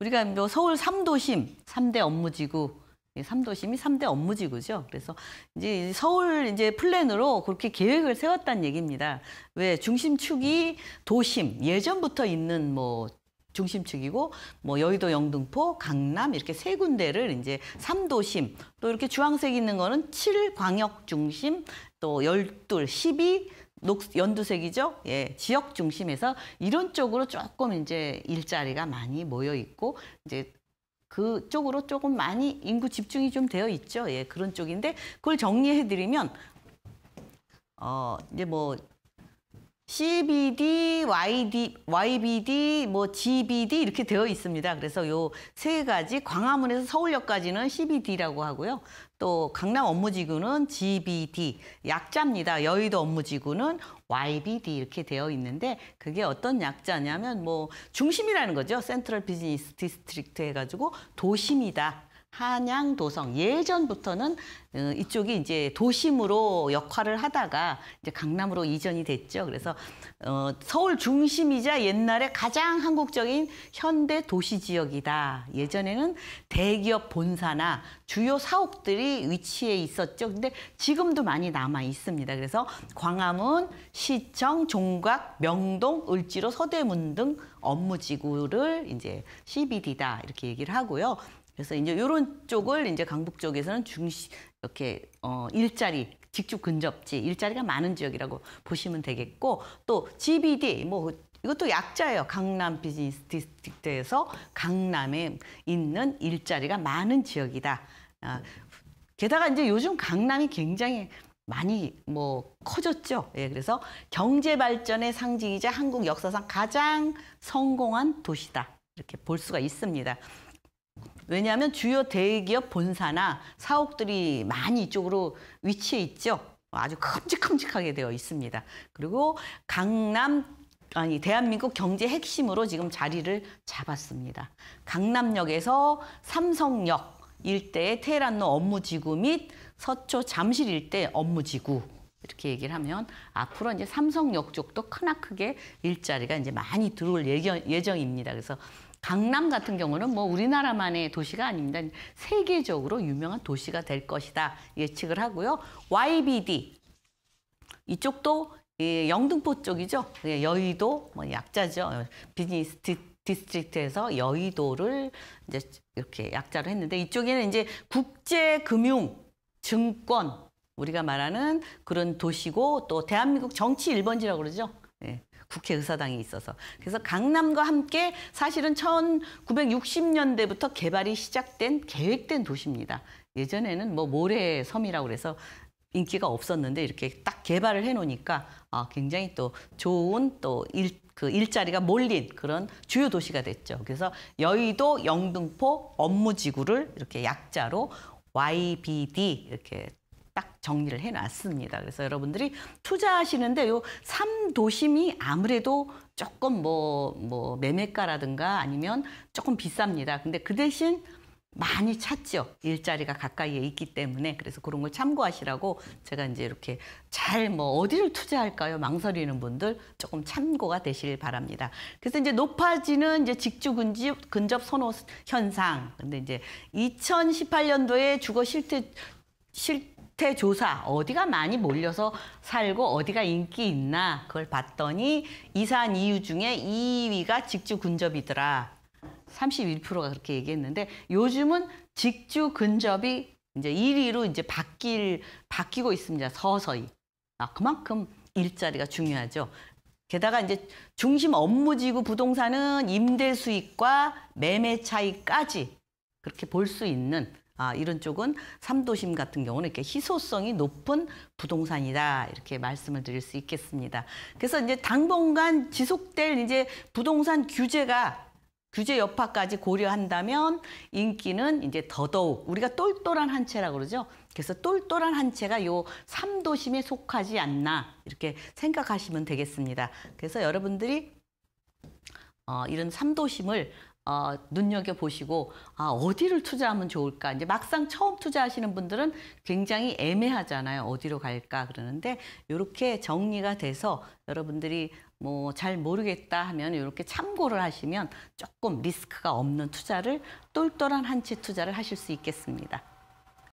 우리가 뭐 서울 삼도심삼대 업무지구 예, 삼도심이삼대 업무지구죠. 그래서 이제 서울 이제 플랜으로 그렇게 계획을 세웠다는 얘기입니다. 왜 중심축이 도심 예전부터 있는 뭐 중심축이고 뭐 여의도 영등포 강남 이렇게 세 군데를 이제 삼도심또 이렇게 주황색 있는 거는 칠광역 중심 또 열둘 십이 녹 연두색이죠. 예, 지역 중심에서 이런 쪽으로 조금 이제 일자리가 많이 모여 있고 이제 그 쪽으로 조금 많이 인구 집중이 좀 되어 있죠. 예, 그런 쪽인데 그걸 정리해 드리면 어 이제 뭐 CBD, YD, YBD, 뭐 GBD 이렇게 되어 있습니다. 그래서 요 세 가지 광화문에서 서울역까지는 CBD라고 하고요. 또 강남 업무지구는 GBD 약자입니다. 여의도 업무지구는 YBD 이렇게 되어 있는데 그게 어떤 약자냐면 뭐 중심이라는 거죠. 센트럴 비즈니스 디스트릭트 해가지고 도심이다. 한양 도성 예전부터는 어, 이쪽이 이제 도심으로 역할을 하다가 이제 강남으로 이전이 됐죠. 그래서 어, 서울 중심이자 옛날에 가장 한국적인 현대 도시 지역이다. 예전에는 대기업 본사나 주요 사업들이 위치해 있었죠. 근데 지금도 많이 남아 있습니다. 그래서 광화문, 시청, 종각, 명동, 을지로, 서대문 등 업무 지구를 이제 CBD다 이렇게 얘기를 하고요. 그래서 이제 이런 쪽을 이제 강북 쪽에서는 중시 이렇게 어 일자리 직주 근접지 일자리가 많은 지역이라고 보시면 되겠고 또 GBD 뭐 이것도 약자예요. 강남 비즈니스 디스트릭트에서 강남에 있는 일자리가 많은 지역이다. 아, 게다가 이제 요즘 강남이 굉장히 많이 뭐 커졌죠. 예, 그래서 경제 발전의 상징이자 한국 역사상 가장 성공한 도시다. 이렇게 볼 수가 있습니다. 왜냐하면 주요 대기업 본사나 사옥들이 많이 이쪽으로 위치해 있죠. 아주 큼직큼직하게 되어 있습니다. 그리고 강남 아니 대한민국 경제 핵심으로 지금 자리를 잡았습니다. 강남역에서 삼성역 일대의 테헤란로 업무지구 및 서초 잠실 일대 업무지구 이렇게 얘기를 하면 앞으로 이제 삼성역 쪽도 크나크게 일자리가 이제 많이 들어올 예정입니다. 그래서 강남 같은 경우는 뭐 우리나라만의 도시가 아닙니다. 세계적으로 유명한 도시가 될 것이다 예측을 하고요. YBD 이쪽도 예, 영등포 쪽이죠. 예, 여의도 뭐 약자죠. 비즈니스 디스트릭트에서 여의도를 이제 이렇게 약자로 했는데 이쪽에는 이제 국제 금융 증권 우리가 말하는 그런 도시고 또 대한민국 정치 일번지라고 그러죠. 예. 국회의사당이 있어서. 그래서 강남과 함께 사실은 1960년대부터 개발이 시작된 계획된 도시입니다. 예전에는 뭐 모래섬이라고 그래서 인기가 없었는데 이렇게 딱 개발을 해놓으니까 아, 굉장히 또 좋은 또 일, 그 일자리가 몰린 그런 주요 도시가 됐죠. 그래서 여의도, 영등포, 업무지구를 이렇게 약자로 YBD 이렇게 정리를 해놨습니다. 그래서 여러분들이 투자하시는데 요 삼도심이 아무래도 조금 뭐, 뭐 매매가라든가 아니면 조금 비쌉니다. 근데 그 대신 많이 찾죠. 일자리가 가까이에 있기 때문에. 그래서 그런 걸 참고하시라고 제가 이제 이렇게 잘 뭐 어디를 투자할까요? 망설이는 분들 조금 참고가 되시길 바랍니다. 그래서 이제 높아지는 이제 직주 근접, 근접 선호 현상. 근데 이제 2018년도에 주거 실태, 실, 조사 어디가 많이 몰려서 살고 어디가 인기 있나 그걸 봤더니 이사한 이유 중에 2위가 직주 근접이더라. 31%가 그렇게 얘기했는데 요즘은 직주 근접이 이제 1위로 이제 바뀔 바뀌고 있습니다. 서서히. 아, 그만큼 일자리가 중요하죠. 게다가 이제 중심 업무지구 부동산은 임대 수익과 매매 차이까지 그렇게 볼 수 있는 아, 이런 쪽은 삼도심 같은 경우는 이렇게 희소성이 높은 부동산이다 이렇게 말씀을 드릴 수 있겠습니다. 그래서 이제 당분간 지속될 이제 부동산 규제가 규제 여파까지 고려한다면 인기는 이제 더더욱 우리가 똘똘한 한 채라고 그러죠. 그래서 똘똘한 한 채가 요 삼도심에 속하지 않나 이렇게 생각하시면 되겠습니다. 그래서 여러분들이 어, 이런 삼도심을 어, 눈여겨 보시고 아 어디를 투자하면 좋을까 이제 막상 처음 투자하시는 분들은 굉장히 애매하잖아요 어디로 갈까 그러는데 이렇게 정리가 돼서 여러분들이 뭐 잘 모르겠다 하면 이렇게 참고를 하시면 조금 리스크가 없는 투자를 똘똘한 한치 투자를 하실 수 있겠습니다.